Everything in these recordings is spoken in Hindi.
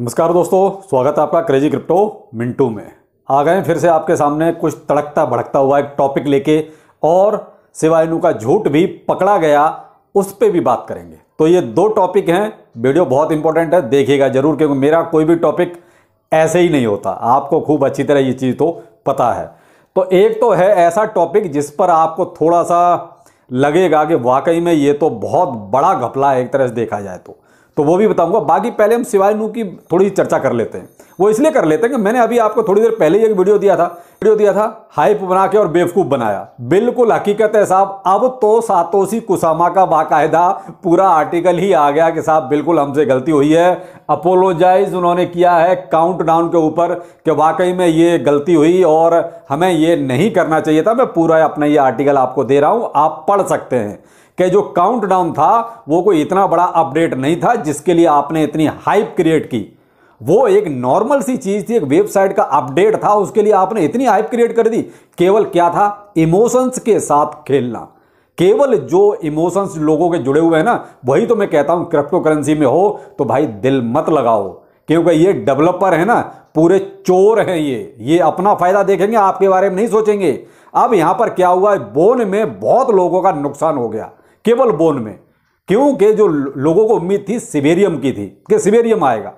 नमस्कार दोस्तों स्वागत है आपका क्रेजी क्रिप्टो मिंटू में आ गए फिर से आपके सामने कुछ तड़कता भड़कता हुआ एक टॉपिक लेके और सिवायनु का झूठ भी पकड़ा गया उस पर भी बात करेंगे तो ये दो टॉपिक हैं वीडियो बहुत इंपॉर्टेंट है देखिएगा जरूर क्योंकि मेरा कोई भी टॉपिक ऐसे ही नहीं होता आपको खूब अच्छी तरह ये चीज़ तो पता है तो एक तो है ऐसा टॉपिक जिस पर आपको थोड़ा सा लगेगा कि वाकई में ये तो बहुत बड़ा घपला है एक तरह से देखा जाए तो तो वो भी बताऊंगा बाकी पहले हम नू की थोड़ी चर्चा कर लेते हैं वो इसलिए कर लेते हैं कि मैंने अभी आपको थोड़ी देर पहले एक वीडियो दिया था वीडियो दिया था हाइप बना के और बेवकूफ़ बनाया बिल्कुल हकीकत है साहब अब तो सातोशी कुसामा का बाकायदा पूरा आर्टिकल ही आ गया कि साहब बिल्कुल हमसे गलती हुई है अपोलोजाइज उन्होंने किया है काउंट डाउन के ऊपर कि वाकई में ये गलती हुई और हमें ये नहीं करना चाहिए था मैं पूरा अपना ये आर्टिकल आपको दे रहा हूँ आप पढ़ सकते हैं कि जो काउंटडाउन था वो कोई इतना बड़ा अपडेट नहीं था जिसके लिए आपने इतनी हाइप क्रिएट की वो एक नॉर्मल सी चीज थी एक वेबसाइट का अपडेट था उसके लिए आपने इतनी हाइप क्रिएट कर दी केवल क्या था इमोशंस के साथ खेलना केवल जो इमोशंस लोगों के जुड़े हुए हैं ना वही तो मैं कहता हूं क्रिप्टो करेंसी में हो तो भाई दिल मत लगाओ क्योंकि ये डेवलपर है ना पूरे चोर हैं ये ये अपना फायदा देखेंगे आपके बारे में नहीं सोचेंगे अब यहां पर क्या हुआ बोन में बहुत लोगों का नुकसान हो गया केवल बोन में क्योंकि जो लोगों को उम्मीद थी सिवेरियम की थी कि सिवेरियम आएगा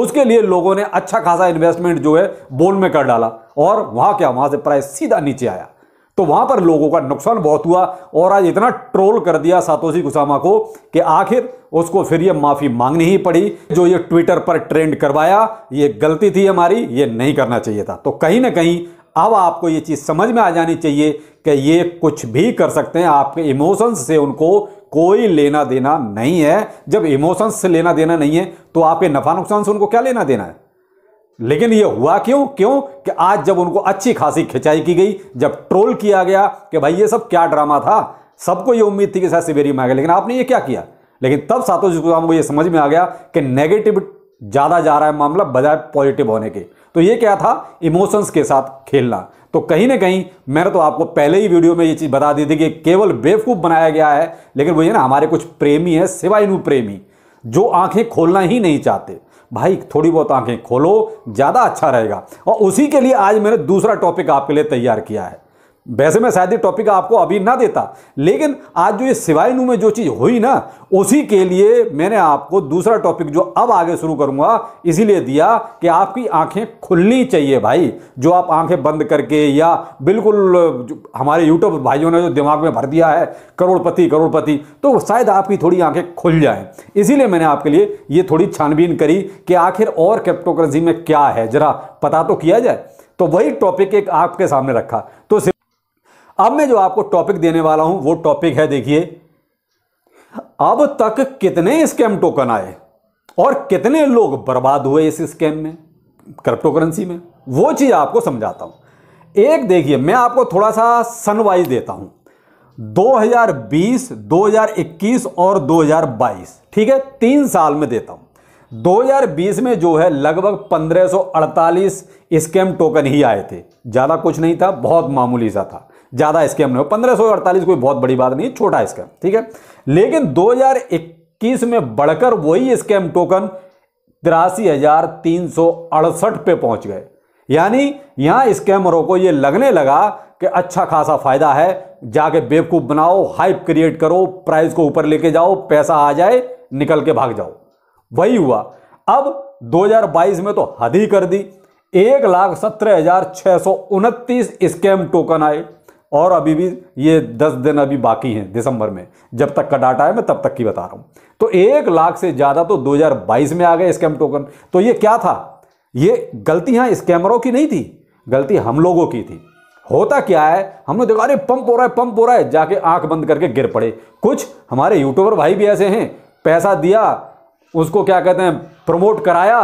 उसके लिए लोगों ने अच्छा खासा इन्वेस्टमेंट जो है बोन में कर डाला और वहां क्या वहां से प्राइस सीधा नीचे आया तो वहां पर लोगों का नुकसान बहुत हुआ और आज इतना ट्रोल कर दिया सातोशी कुसामा को कि आखिर उसको फिर ये माफ़ी मांगनी ही पड़ी जो ये ट्विटर पर ट्रेंड करवाया ये गलती थी हमारी ये नहीं करना चाहिए था तो कहीं ना कहीं अब आपको ये चीज़ समझ में आ जानी चाहिए कि ये कुछ भी कर सकते हैं आपके इमोशंस से उनको कोई लेना देना नहीं है जब इमोशंस से लेना देना नहीं है तो आपके नफा नुकसान से उनको क्या लेना देना है लेकिन ये हुआ क्यों क्यों कि आज जब उनको अच्छी खासी खिंचाई की गई जब ट्रोल किया गया कि भाई ये सब क्या ड्रामा था सबको ये उम्मीद थी कि शायद सिबेरी में आ गया लेकिन आपने ये क्या किया लेकिन तब सातों जी को यह समझ में आ गया कि नेगेटिव ज़्यादा जा रहा है मामला बजाय पॉजिटिव होने के तो ये क्या था इमोशंस के साथ खेलना तो कहीं ना कहीं मैंने तो आपको पहले ही वीडियो में ये चीज़ बता दी थी कि केवल बेवकूफ़ बनाया गया है लेकिन वो ये ना हमारे कुछ प्रेमी हैं सिवाय नु प्रेमी जो आंखें खोलना ही नहीं चाहते भाई थोड़ी बहुत आंखें खोलो ज़्यादा अच्छा रहेगा और उसी के लिए आज मैंने दूसरा टॉपिक आपके लिए तैयार किया है वैसे मैं शायद ये टॉपिक आपको अभी ना देता लेकिन आज जो ये सिवायनू में जो चीज़ हुई ना उसी के लिए मैंने आपको दूसरा टॉपिक जो अब आगे शुरू करूंगा इसीलिए दिया कि आपकी आंखें खुलनी चाहिए भाई जो आप आंखें बंद करके या बिल्कुल हमारे यूट्यूब भाइयों ने जो दिमाग में भर दिया है करोड़पति करोड़पति तो शायद आपकी थोड़ी आंखें खुल जाएँ इसीलिए मैंने आपके लिए ये थोड़ी छानबीन करी कि आखिर और क्रिप्टोकरेंसी में क्या है ज़रा पता तो किया जाए तो वही टॉपिक एक आपके सामने रखा तो अब मैं जो आपको टॉपिक देने वाला हूं वो टॉपिक है देखिए अब तक कितने स्कैम टोकन आए और कितने लोग बर्बाद हुए इस स्कैम में क्रिप्टो करेंसी में वो चीज़ आपको समझाता हूं एक देखिए मैं आपको थोड़ा सा सनवाइज देता हूं 2020, 2021 और 2022 ठीक है तीन साल में देता हूं 2020 में जो है लगभग 1548 स्कैम टोकन ही आए थे ज़्यादा कुछ नहीं था बहुत मामूली सा था ज़्यादा स्कैम नहीं हो पंद्रह सौ अड़तालीस कोई बहुत बड़ी बात नहीं है छोटा स्कैम ठीक है लेकिन 2021 में बढ़कर वही स्कैम टोकन तिरासी हजार तीन सौ अड़सठ पे पहुंच गए यानी यहां स्कैमरों को यह लगने लगा कि अच्छा खासा फायदा है जाके बेवकूफ बनाओ हाइप क्रिएट करो प्राइस को ऊपर लेके जाओ पैसा आ जाए निकल के भाग जाओ वही हुआ अब 2022 में तो हद ही कर दी एक लाख सत्रह हजार छह सौ उनतीस स्कैम टोकन आए और अभी भी ये दस दिन अभी बाकी हैं दिसंबर में जब तक का डाटा है मैं तब तक की बता रहा हूँ तो एक लाख से ज़्यादा तो 2022 में आ गए स्कैम टोकन तो ये क्या था ये गलती यहाँ स्कैमरों की नहीं थी गलती हम लोगों की थी होता क्या है हमने देखा अरे पंप हो रहा है पंप हो रहा है जाके आंख बंद करके गिर पड़े कुछ हमारे यूट्यूबर भाई भी ऐसे हैं पैसा दिया उसको क्या कहते हैं प्रमोट कराया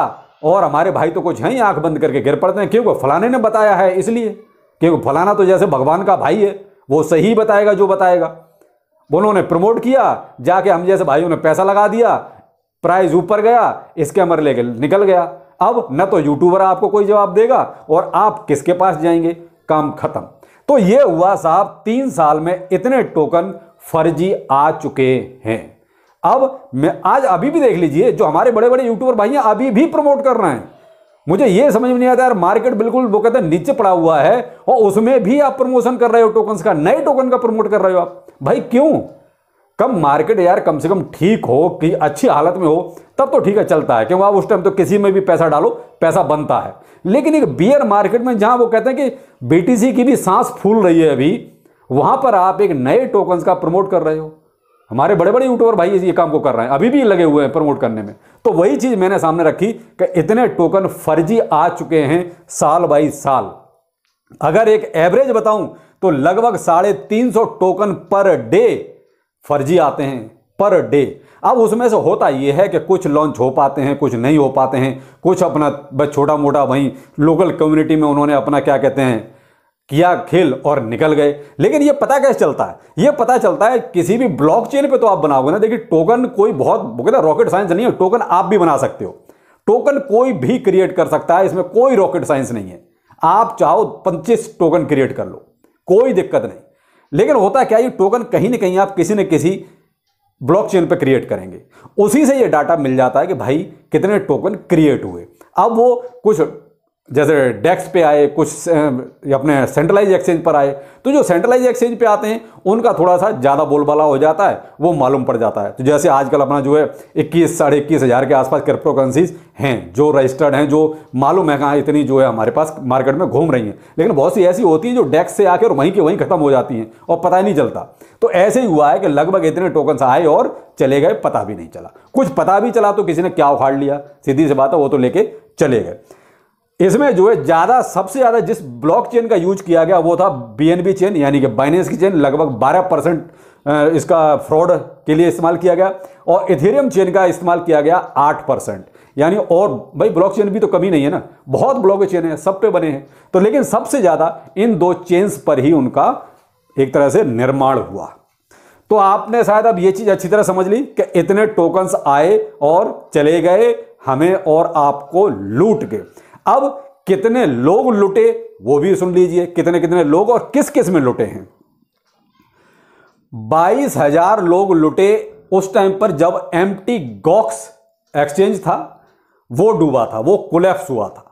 और हमारे भाई तो कुछ हैं ही आंख बंद करके गिर पड़ते हैं क्योंकि फलाने ने बताया है इसलिए क्योंकि फलाना तो जैसे भगवान का भाई है वो सही बताएगा जो बताएगा उन्होंने प्रमोट किया जाके हम जैसे भाइयों ने पैसा लगा दिया प्राइज ऊपर गया स्कैमर लेके निकल गया अब न तो यूट्यूबर आपको कोई जवाब देगा और आप किसके पास जाएंगे काम खत्म तो ये हुआ साहब तीन साल में इतने टोकन फर्जी आ चुके हैं अब मैं आज अभी भी देख लीजिए जो हमारे बड़े बड़े यूट्यूबर भाई अभी भी प्रमोट कर रहे हैं मुझे ये समझ में नहीं आता यार मार्केट बिल्कुल वो कहते हैं नीचे पड़ा हुआ है और उसमें भी आप प्रमोशन कर रहे हो टोकन्स का नए टोकन का प्रमोट कर रहे हो आप भाई क्यों कम मार्केट यार कम से कम ठीक हो कि अच्छी हालत में हो तब तो ठीक है चलता है क्योंकि आप उस टाइम तो किसी में भी पैसा डालो पैसा बनता है लेकिन एक बियर मार्केट में जहां वो कहते हैं कि बीटीसी की भी सांस फूल रही है अभी वहां पर आप एक नए टोकन्स का प्रमोट कर रहे हो हमारे बड़े बड़े यूट्यूबर भाई ये काम को कर रहे हैं अभी भी लगे हुए हैं प्रमोट करने में तो वही चीज़ मैंने सामने रखी कि इतने टोकन फर्जी आ चुके हैं साल बाई साल अगर एक एवरेज बताऊं तो लगभग साढ़े तीन सौ टोकन पर डे फर्जी आते हैं पर डे अब उसमें से होता यह है कि कुछ लॉन्च हो पाते हैं कुछ नहीं हो पाते हैं कुछ अपना छोटा मोटा वहीं लोकल कम्युनिटी में उन्होंने अपना क्या कहते हैं किया खेल और निकल गए लेकिन ये पता कैसे चलता है ये पता चलता है किसी भी ब्लॉकचेन पे तो आप बनाओगे ना देखिए टोकन कोई बहुत कहते रॉकेट साइंस नहीं है टोकन आप भी बना सकते हो टोकन कोई भी क्रिएट कर सकता है इसमें कोई रॉकेट साइंस नहीं है आप चाहो पच्चीस टोकन क्रिएट कर लो कोई दिक्कत नहीं लेकिन होता क्या ये टोकन कहीं ना कहीं आप किसी न किसी ब्लॉकचेन पे क्रिएट करेंगे उसी से ये डाटा मिल जाता है कि भाई कितने टोकन क्रिएट हुए अब वो कुछ जैसे डेक्स पे आए कुछ अपने सेंट्रलाइज एक्सचेंज पर आए तो जो सेंट्रलाइज एक्सचेंज पे आते हैं उनका थोड़ा सा ज़्यादा बोलबाला हो जाता है वो मालूम पड़ जाता है तो जैसे आजकल अपना जो है इक्कीस साढ़े इक्कीस हज़ार के आसपास क्रिप्टो करेंसीज हैं जो रजिस्टर्ड हैं जो मालूम है कहाँ इतनी जो है हमारे पास मार्केट में घूम रही हैं लेकिन बहुत सी ऐसी होती हैं जो डेस्क से आकर वहीं के वहीं ख़त्म हो जाती हैं और पता ही नहीं चलता तो ऐसे ही हुआ है कि लगभग इतने टोकन्स आए और चले गए पता भी नहीं चला कुछ पता भी चला तो किसी ने क्या उखाड़ लिया सीधी सी बात है वो तो लेके चले गए इसमें जो है ज़्यादा सबसे ज़्यादा जिस ब्लॉकचेन का यूज किया गया वो था बी चेन यानी कि बाइनेंस की चेन लगभग 12 परसेंट इसका फ्रॉड के लिए इस्तेमाल किया गया और इथेरियम चेन का इस्तेमाल किया गया 8 परसेंट यानी और भाई ब्लॉक चेन भी तो कमी नहीं है ना बहुत ब्लॉक चेन है सब पे बने हैं तो लेकिन सबसे ज़्यादा इन दो चेन्स पर ही उनका एक तरह से निर्माण हुआ तो आपने शायद अब ये चीज़ अच्छी तरह समझ ली कि इतने टोकन्स आए और चले गए हमें और आपको लूट गए अब कितने लोग लुटे वो भी सुन लीजिए कितने कितने लोग और किस किस में लुटे हैं बाईस हजार लोग लुटे उस टाइम पर जब एम टी गॉक्स एक्सचेंज था वो डूबा था वो कोलेप्स हुआ था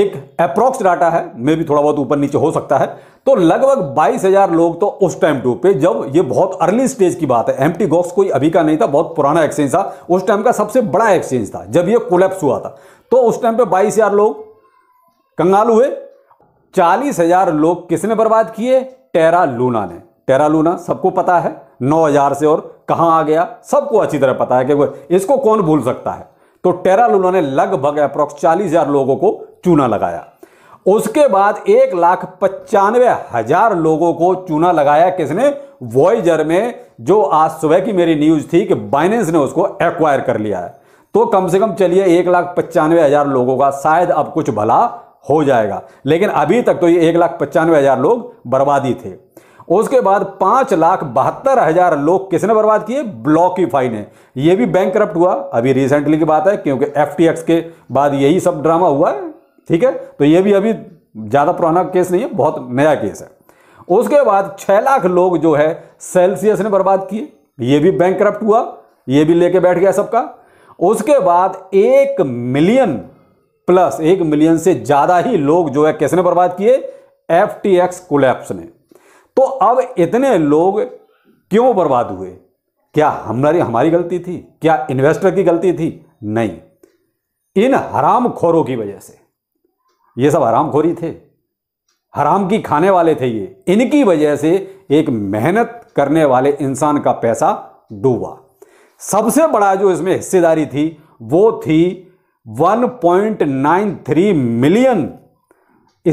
एक अप्रोक्स डाटा है मे भी थोड़ा बहुत ऊपर नीचे हो सकता है तो लगभग 22,000 लोग तो उस टाइम टू पे जब ये बहुत अर्ली स्टेज की बात है एम टी गॉक्स कोई अभी का नहीं था बहुत पुराना एक्सचेंज था उस टाइम का सबसे बड़ा एक्सचेंज था जब ये कोलेप्स हुआ था तो उस टाइम पे 22,000 लोग कंगाल हुए 40,000 लोग किसने बर्बाद किए टेरा लूना ने टेरा लूना सबको पता है नौ से और कहाँ आ गया सबको अच्छी तरह पता है कि इसको कौन भूल सकता है तो टेरा लूना ने लगभग अप्रोक्स चालीस लोगों को चूना लगाया उसके बाद एक लाख पचानवे हजार लोगों को चूना लगाया किसने वॉयजर में जो आज सुबह की मेरी न्यूज थी कि बाइनेंस ने उसको एक्वायर कर लिया है तो कम से कम चलिए एक लाख पचानवे हजार लोगों का शायद अब कुछ भला हो जाएगा लेकिन अभी तक तो ये एक लाख पचानवे हजार लोग बर्बादी थे उसके बाद पांच लाख बहत्तर हजार लोग किसने बर्बाद किए ब्लॉकीफाई ने यह भी बैंक करप्ट हुआ अभी रिसेंटली की बात है क्योंकि एफ के बाद यही सब ड्रामा हुआ है ठीक है तो ये भी अभी ज़्यादा पुराना केस नहीं है बहुत नया केस है उसके बाद छह लाख लोग जो है सेल्सियस ने बर्बाद किए ये भी बैंक हुआ ये भी लेके बैठ गया सबका उसके बाद एक मिलियन प्लस एक मिलियन से ज़्यादा ही लोग जो है किसने बर्बाद किए एफ टी एक्स कोलैप्स ने तो अब इतने लोग क्यों बर्बाद हुए क्या हमारी हमारी गलती थी क्या इन्वेस्टर की गलती थी नहीं इन हराम खोरों की वजह से ये सब हराम खोरी थे हराम की खाने वाले थे ये इनकी वजह से एक मेहनत करने वाले इंसान का पैसा डूबा सबसे बड़ा जो इसमें हिस्सेदारी थी वो थी 1.93 मिलियन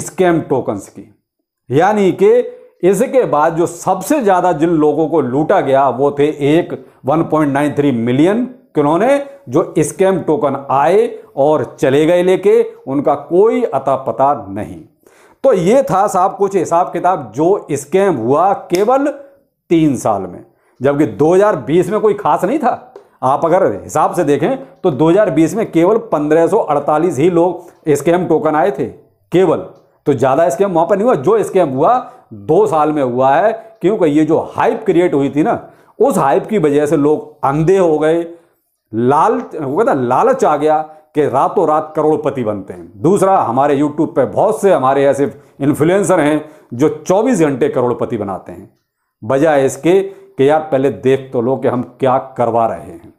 स्कैम टोकन्स की यानी कि इसके बाद जो सबसे ज़्यादा जिन लोगों को लूटा गया वो थे एक 1.93 मिलियन कि उन्होंने जो स्कैम टोकन आए और चले गए लेके उनका कोई अता पता नहीं तो ये था साहब कुछ हिसाब किताब जो स्कैम हुआ केवल तीन साल में जबकि 2020 में कोई खास नहीं था आप अगर हिसाब से देखें तो 2020 में केवल 1548 ही लोग स्कैम टोकन आए थे केवल तो ज़्यादा स्कैम वहां पर नहीं हुआ जो स्कैम हुआ दो साल में हुआ है क्योंकि ये जो हाइप क्रिएट हुई थी ना उस हाइप की वजह से लोग अंधे हो गए लाल वो कहता लालच आ गया कि रातों रात करोड़पति बनते हैं दूसरा हमारे यूट्यूब पे बहुत से हमारे ऐसे इन्फ्लुएंसर हैं जो 24 घंटे करोड़पति बनाते हैं बजाय इसके कि यार पहले देख तो लो कि हम क्या करवा रहे हैं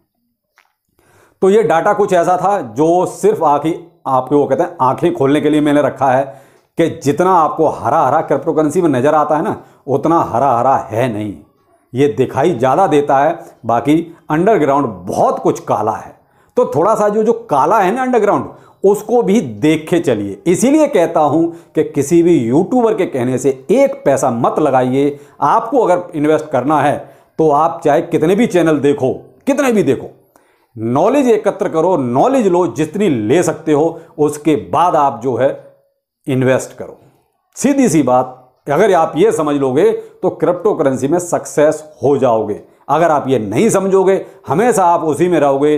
तो ये डाटा कुछ ऐसा था जो सिर्फ आखिर आपके वो कहते हैं आंखें खोलने के लिए मैंने रखा है कि जितना आपको हरा हरा क्रिप्टोकरेंसी में नज़र आता है ना उतना हरा हरा है नहीं ये दिखाई ज़्यादा देता है बाकी अंडरग्राउंड बहुत कुछ काला है तो थोड़ा सा जो जो काला है ना अंडरग्राउंड उसको भी देख के चलिए इसीलिए कहता हूं कि किसी भी यूट्यूबर के कहने से एक पैसा मत लगाइए आपको अगर इन्वेस्ट करना है तो आप चाहे कितने भी चैनल देखो कितने भी देखो नॉलेज एकत्र करो नॉलेज लो जितनी ले सकते हो उसके बाद आप जो है इन्वेस्ट करो सीधी सी बात अगर आप ये समझ लोगे तो क्रिप्टो करेंसी में सक्सेस हो जाओगे अगर आप ये नहीं समझोगे हमेशा आप उसी में रहोगे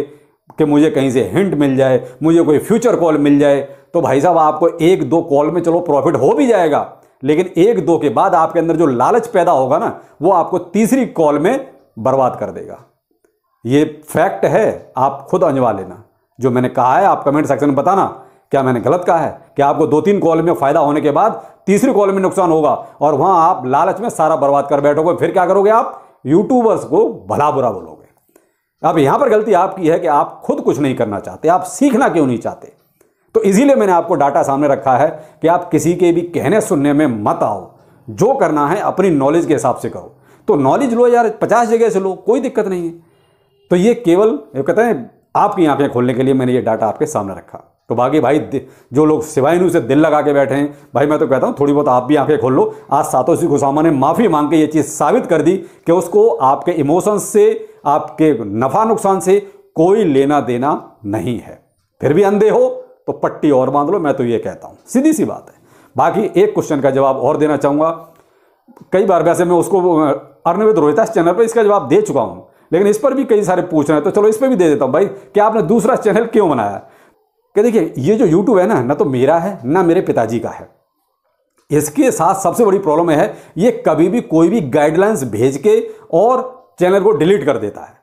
कि मुझे कहीं से हिंट मिल जाए मुझे कोई फ्यूचर कॉल मिल जाए तो भाई साहब आपको एक दो कॉल में चलो प्रॉफिट हो भी जाएगा लेकिन एक दो के बाद आपके अंदर जो लालच पैदा होगा ना वो आपको तीसरी कॉल में बर्बाद कर देगा ये फैक्ट है आप खुद अंजवा लेना जो मैंने कहा है आप कमेंट सेक्शन में बताना क्या मैंने गलत कहा है कि आपको दो तीन कॉल में फ़ायदा होने के बाद तीसरी कॉल में नुकसान होगा और वहां आप लालच में सारा बर्बाद कर बैठोगे फिर क्या करोगे आप यूट्यूबर्स को भला बुरा बोलोगे अब यहां पर गलती आपकी है कि आप खुद कुछ नहीं करना चाहते आप सीखना क्यों नहीं चाहते तो इसीलिए मैंने आपको डाटा सामने रखा है कि आप किसी के भी कहने सुनने में मत आओ जो करना है अपनी नॉलेज के हिसाब से करो तो नॉलेज लो यार पचास जगह से लो कोई दिक्कत नहीं है तो ये केवल कहते हैं आपकी आंखें खोलने के लिए मैंने ये डाटा आपके सामने रखा तो बाकी भाई जो लोग सिवायनु से दिल लगा के बैठे हैं भाई मैं तो कहता हूँ थोड़ी बहुत आप भी आंखें खोल लो आज सातोशी गोसामा ने माफ़ी मांग के ये चीज़ साबित कर दी कि उसको आपके इमोशंस से आपके नफ़ा नुकसान से कोई लेना देना नहीं है फिर भी अंधे हो तो पट्टी और बांध लो मैं तो ये कहता हूँ सीधी सी बात है बाकी एक क्वेश्चन का जवाब और देना चाहूँगा कई बार वैसे मैं उसको अर्णविद रोहिता चैनल पर इसका जवाब दे चुका हूँ लेकिन इस पर भी कई सारे पूछ रहे हैं तो चलो इस पर भी दे देता हूँ भाई कि आपने दूसरा चैनल क्यों बनाया कि देखिए ये जो यूट्यूब है ना ना तो मेरा है ना मेरे पिताजी का है इसके साथ सबसे बड़ी प्रॉब्लम है ये कभी भी कोई भी गाइडलाइंस भेज के और चैनल को डिलीट कर देता है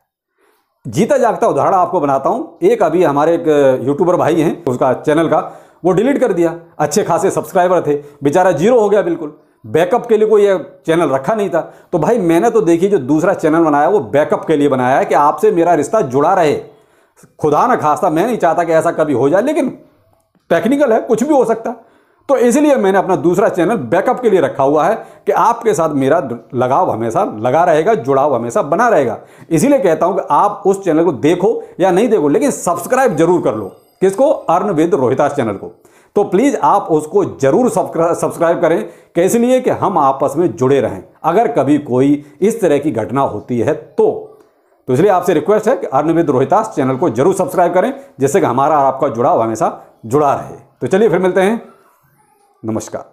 जीता जागता उदाहरण आपको बनाता हूं एक अभी हमारे एक यूट्यूबर भाई हैं उसका चैनल का वो डिलीट कर दिया अच्छे खासे सब्सक्राइबर थे बेचारा जीरो हो गया बिल्कुल बैकअप के लिए कोई चैनल रखा नहीं था तो भाई मैंने तो देखी जो दूसरा चैनल बनाया वो बैकअप के लिए बनाया है कि आपसे मेरा रिश्ता जुड़ा रहे खुदा ना खास्ता मैं नहीं चाहता कि ऐसा कभी हो जाए लेकिन टेक्निकल है कुछ भी हो सकता तो इसलिए मैंने अपना दूसरा चैनल बैकअप के लिए रखा हुआ है कि आपके साथ मेरा लगाव हमेशा लगा रहेगा जुड़ाव हमेशा बना रहेगा इसीलिए कहता हूं कि आप उस चैनल को देखो या नहीं देखो लेकिन सब्सक्राइब जरूर कर लो किसको अर्न विद रोहितास चैनल को तो प्लीज़ आप उसको जरूर सब्सक्राइब करें कैसे लिए कि हम आपस में जुड़े रहें अगर कभी कोई इस तरह की घटना होती है तो तो इसलिए आपसे रिक्वेस्ट है कि अर्नविद रोहितास चैनल को जरूर सब्सक्राइब करें जिससे कि हमारा और आपका जुड़ाव हमेशा जुड़ा रहे तो चलिए फिर मिलते हैं नमस्कार